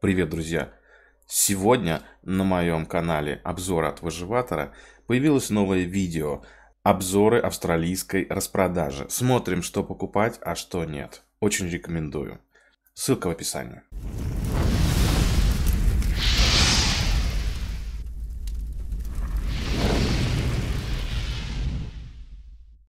Привет, друзья! Сегодня на моем канале «Обзоры от выживатора» появилось новое видео «Обзоры австралийской распродажи». Смотрим, что покупать, а что нет. Очень рекомендую. Ссылка в описании.